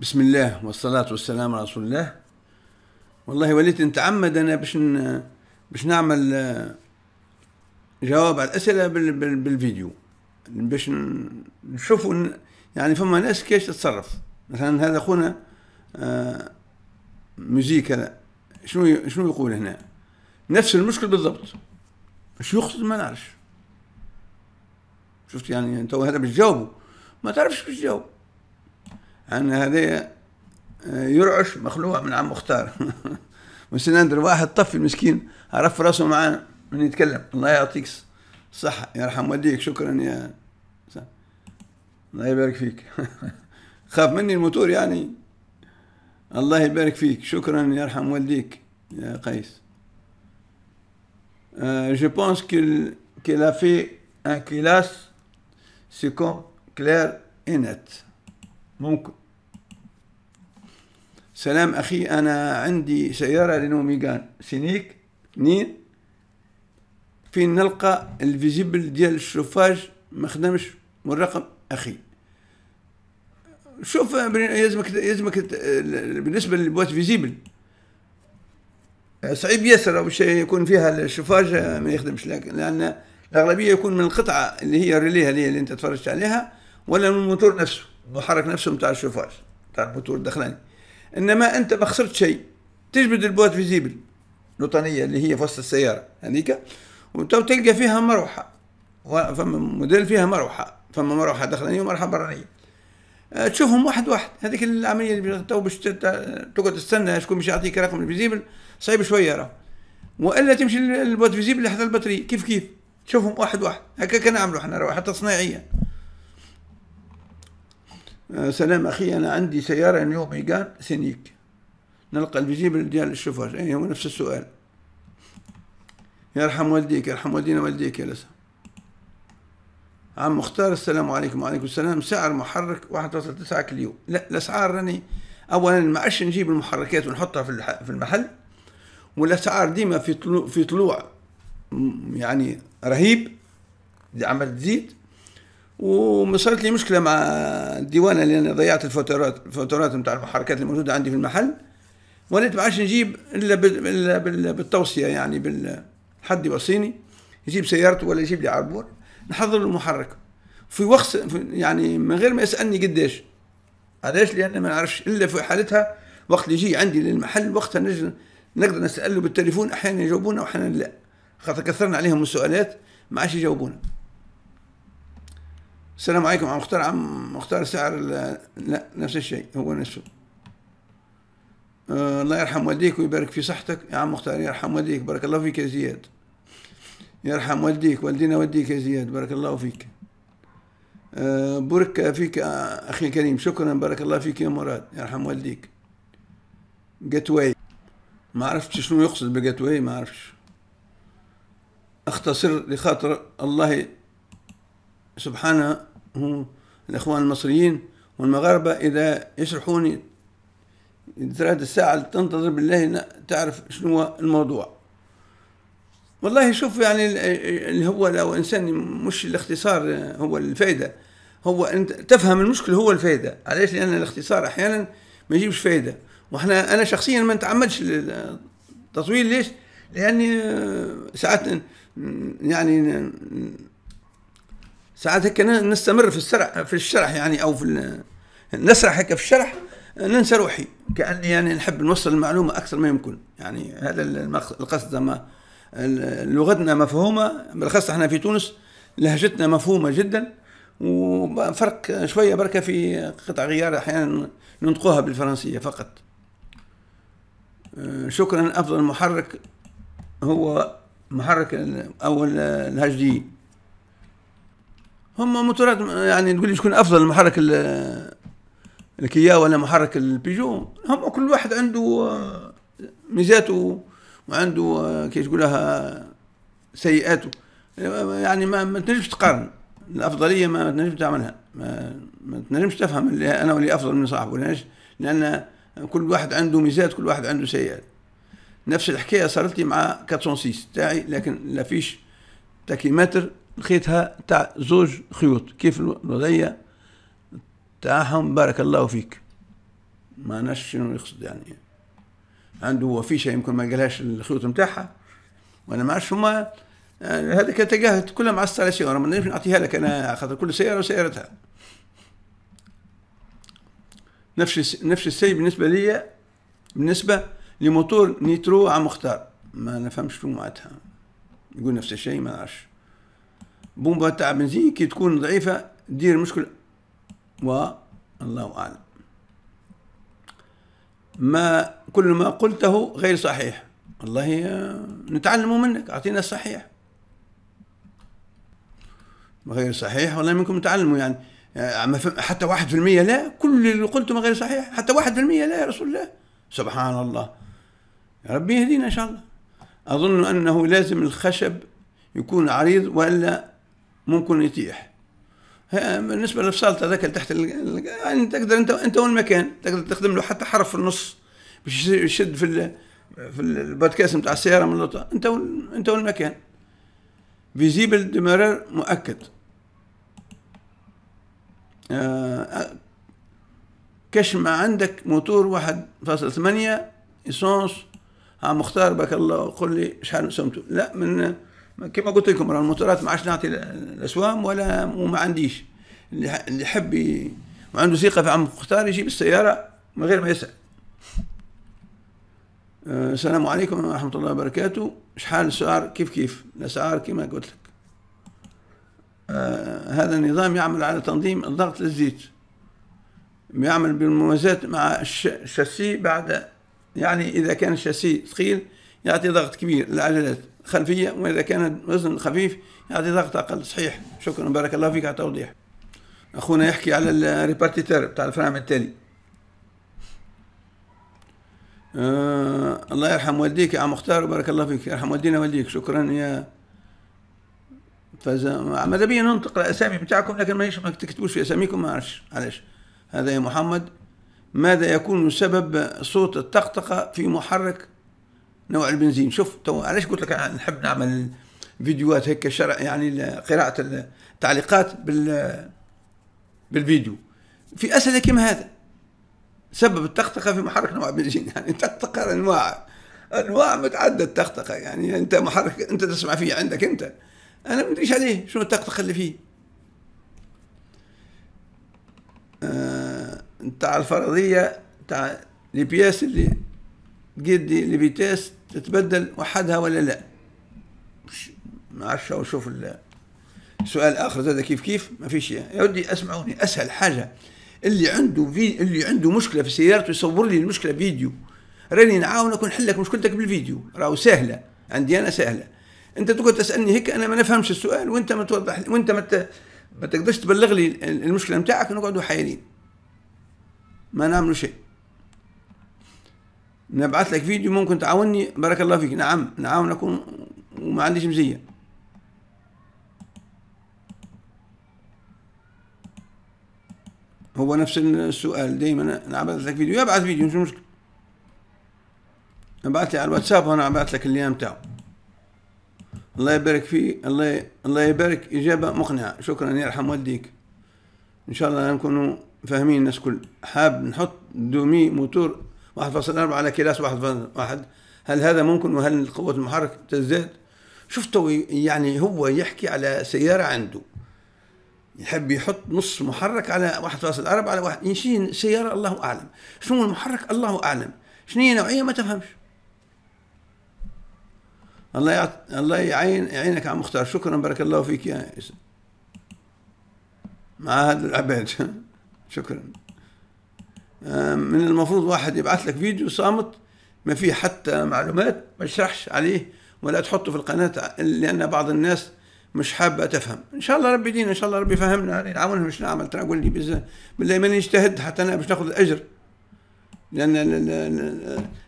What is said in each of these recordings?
بسم الله والصلاة والسلام على رسول الله والله وليت نتعمد أنا باش باش نعمل آه، جواب على الأسئلة بالفيديو باش نشوفوا يعني فما ناس كيفاش تتصرف مثلا هذا خونا آه، مزيكا شنو شنو يقول هنا نفس المشكل بالضبط شو يقصد ما نعرفش شفت يعني انت هذا باش ما تعرفش باش تجاوب أن هذا آه، يرعش مخلوع من عم مختار وسنندر واحد طفي المسكين عرف راسه معاه من يتكلم الله يعطيك الصحة يرحم والديك شكرا يا الله يبارك فيك خاف مني الموتور يعني الله يبارك فيك شكرا يرحم والديك يا قيس Euh, je pense qu'il qu a fait un classe, c'est comme clair et net. سلام أخي أنا عندي سيارة رينو ميغان سينيك نين فين نلقى الفيزيبل ديال الشوفاج ما خدمش والرقم أخي شوف يلزمك يلزمك بالنسبة للبوات فيزيبل صعيب ياسر باش يكون فيها الشوفاج ما يخدمش لكن لأن الأغلبية يكون من القطعة اللي هي الريليه اللي أنت تفرجت عليها ولا من الموتور نفسه المحرك نفسه نتاع الشوفاج نتاع الموتور الدخلاني انما انت ما خسرت شيء تجبد البوات فيزيبل الوطنيه اللي هي في وسط السياره هذيك وتلقى فيها مروحه فما موديل فيها مروحه فما مروحه داخلانيه ومروحه برانيه أه، تشوفهم واحد واحد هذيك العمليه اللي تو باش تقعد تستنى شكون باش يعطيك رقم الفيزيبل صعيب شويه راه والا تمشي للبوات فيزيبل حتى البطاريه كيف كيف تشوفهم واحد واحد هكا كنعملوا حنا حتى تصنيعيه آه، سلام اخي انا عندي سياره نيو ميغان سينيك نلقى الفيزيبل ديال الشوفاج اي هو نفس السؤال يرحم والديك يرحم والدينا والديك يا لسا عم مختار السلام عليكم وعليكم السلام سعر محرك 1.9 كليو لا الاسعار راني اولا ما عادش نجيب المحركات ونحطها في في المحل والاسعار ديما في طلوع في طلوع يعني رهيب عمل تزيد وصارت لي مشكله مع الديوانه لان ضيعت الفاتورات الفاتورات نتاع الحركات الموجوده عندي في المحل وليت ما عادش نجيب الا بالتوصيه يعني بال حد يوصيني يجيب سيارته ولا يجيب لي عربور نحضر له المحرك في وقت يعني من غير ما يسالني قديش علاش لان ما نعرفش الا في حالتها وقت اللي يجي عندي للمحل وقتها نجم نقدر نساله بالتليفون احيانا يجاوبونا واحيانا لا خاطر كثرنا عليهم السؤالات ما عادش يجاوبونا السلام عليكم عم مختار عم مختار سعر لا نفس الشيء هو نفسه آه الله يرحم والديك ويبارك في صحتك يا عم مختار يرحم والديك بارك الله فيك يا زياد يرحم والديك والدينا والديك يا زياد بارك الله فيك آه بورك فيك آه اخي الكريم شكرا بارك الله فيك يا مراد يرحم والديك جتوي ما عرفت شنو يقصد بجتوي ما عرفش اختصر لخاطر الله سبحانه الإخوان المصريين والمغاربة إذا يشرحوني ثلاث الساعة تنتظر بالله تعرف شنو الموضوع والله شوف يعني اللي هو لو إنسان مش الاختصار هو الفائدة هو أنت تفهم المشكل هو الفائدة علاش لأن الاختصار أحيانا ما يجيبش فائدة وإحنا أنا شخصيا ما نتعمدش التطويل ليش؟ لأني آه، ساعات آه، يعني آه، ساعات هيك نستمر في السرح في الشرح يعني او في نسرح هيك في الشرح ننسى روحي كاني يعني نحب نوصل المعلومه اكثر ما يمكن يعني هذا القصد ما لغتنا مفهومه بالخاصه احنا في تونس لهجتنا مفهومه جدا وفرق شويه بركه في قطع غيار احيانا ننطقوها بالفرنسيه فقط آه، شكرا افضل محرك هو محرك اول الهجدي هم موتورات يعني تقول لي شكون افضل محرك الكيا ولا محرك البيجو هم كل واحد عنده آه، ميزاته وعنده آه، كي تقولها سيئاته يعني ما, ما تنجمش تقارن الافضليه ما تنجمش تعملها ما, ما تنجمش تفهم اللي انا واللي افضل من صاحبه ليش لان كل واحد عنده ميزات كل واحد عنده سيئات نفس الحكايه صارت لي مع 406 تاعي لكن لا فيش تاكيمتر لقيتها تاع زوج خيوط كيف الوضعية تاعهم بارك الله فيك ما ناش شنو يقصد يعني عنده هو فيشة يمكن ما قالهاش الخيوط نتاعها وانا ما عرفش هما يعني هذا تجاهت كلها معصت على سيارة ما نعرفش نعطيها لك انا خاطر كل سيارة وسيارتها نفس نفس الشيء بالنسبة لي بالنسبة لموتور نيترو عم مختار ما نفهمش شو معناتها يقول نفس الشيء ما نعرفش بومبا تاع بنزين كي تكون ضعيفة دير مشكل والله أعلم ما كل ما قلته غير صحيح والله آه، نتعلم منك أعطينا الصحيح غير صحيح والله منكم تعلموا يعني آه، حتى واحد في المية لا كل اللي قلته غير صحيح حتى واحد في المية لا يا رسول الله سبحان الله يا ربي يهدينا إن شاء الله أظن أنه لازم الخشب يكون عريض وإلا ممكن يتيح بالنسبه للفصال هذاك تحت ال... يعني تقدر انت انت وين ما كان تقدر تخدم له حتى حرف في النص باش يشد في ال... في البودكاست نتاع السياره من لطة. انت وين انت وين ما كان فيزيبل ديمرار مؤكد آه... كشم عندك موتور واحد فاصل ثمانية إيسونس مختار بك الله قول لي شحال سمته لا من كما قلت لكم راه الموتورات ما عادش نعطي الاسوام ولا وما عنديش اللي يحب وعنده ثقه في عم مختار يجيب السياره من غير ما يسال آه، السلام عليكم ورحمه الله وبركاته شحال السعر كيف كيف الاسعار كما قلت لك آه، هذا النظام يعمل على تنظيم الضغط للزيت يعمل بالموازاة مع الشاسي بعد يعني إذا كان الشاسي ثقيل يعطي ضغط كبير للعجلات خلفية وإذا كان وزن خفيف يعطي ضغط أقل صحيح شكرا بارك الله فيك على التوضيح أخونا يحكي على الريبارتيتر بتاع الفرام التالي آه الله يرحم والديك يا عم مختار وبارك الله فيك يرحم والدينا والديك شكرا يا فز ماذا بيا ننطق الاسامي بتاعكم لكن ما ما تكتبوش في اساميكم ما اعرفش علاش هذا يا محمد ماذا يكون سبب صوت الطقطقه في محرك نوع البنزين شوف تو علاش قلت لك نحب نعمل فيديوهات هيك شرع يعني قراءة التعليقات بال بالفيديو في أسئلة كم هذا سبب التقطقة في محرك نوع بنزين يعني تختخة أنواع أنواع متعددة التقطقة يعني أنت محرك أنت تسمع فيه عندك أنت أنا ما أدريش عليه شنو التقطقة اللي فيه آه، نتاع آه، الفرضية نتاع لي بياس اللي تقدي لي فيتاس تتبدل وحدها ولا لا ما اعرفش اشوف سؤال اخر زاد كيف كيف ما فيش يا ودي اسمعوني اسهل حاجه اللي عنده في اللي عنده مشكله في سيارته يصور لي المشكله فيديو راني نعاونك ونحل لك مشكلتك بالفيديو راهو سهله عندي انا سهله انت تقعد تسالني هيك انا ما نفهمش السؤال وانت ما توضح وانت ما ما تقدرش تبلغ لي المشكله نتاعك نقعدوا حيرين ما نعملوا شيء نبعث لك فيديو ممكن تعاوني بارك الله فيك نعم نعاونك وما عنديش مزيه هو نفس السؤال دايما نبعث لك فيديو يبعث فيديو مش مشكل نبعث لي على الواتساب وانا ابعث لك اللي نتاعو الله يبارك فيه الله الله يبارك اجابه مقنعه شكرا يرحم والديك ان شاء الله نكونوا فاهمين الناس كل حاب نحط دومي موتور واحد فاصل أربعة على كلاس واحد هل هذا ممكن وهل قوة المحرك تزداد؟ شفته يعني هو يحكي على سيارة عنده يحب يحط نص محرك على واحد فاصل أربعة على واحد يشين سيارة الله أعلم شنو المحرك الله أعلم شنو هي نوعية ما تفهمش الله يعط... الله يعين يعينك على مختار شكرا بارك الله فيك يا اسم مع هذا العباد شكرا من المفروض واحد يبعث لك فيديو صامت ما فيه حتى معلومات ما تشرحش عليه ولا تحطه في القناة لأن بعض الناس مش حابة تفهم إن شاء الله ربي يدينا إن شاء الله ربي يفهمنا عليه يعني مش نعمل ترى قول لي بالله ماني نجتهد حتى أنا باش ناخذ الأجر لأن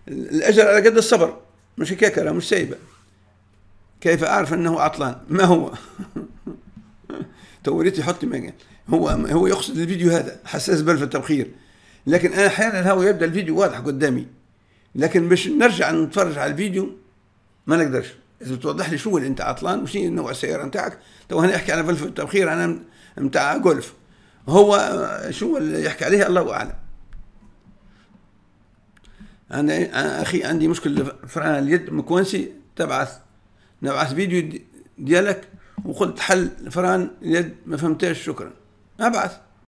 الأجر على قد الصبر مش كيكرة مش سايبة كيف أعرف أنه عطلان ما هو توريت يحط هو هو يقصد الفيديو هذا حساس بل في التبخير لكن انا احيانا هو يبدا الفيديو واضح قدامي لكن باش نرجع نتفرج على الفيديو ما نقدرش لازم توضح لي شو اللي انت عطلان وشنو نوع السياره نتاعك تو هنا يحكي على فلفل التبخير انا نتاع جولف هو شو اللي يحكي عليه الله اعلم انا اخي عندي مشكل فران اليد مكونسي تبعث نبعث فيديو ديالك وقلت حل فران اليد ما فهمتهاش شكرا ابعث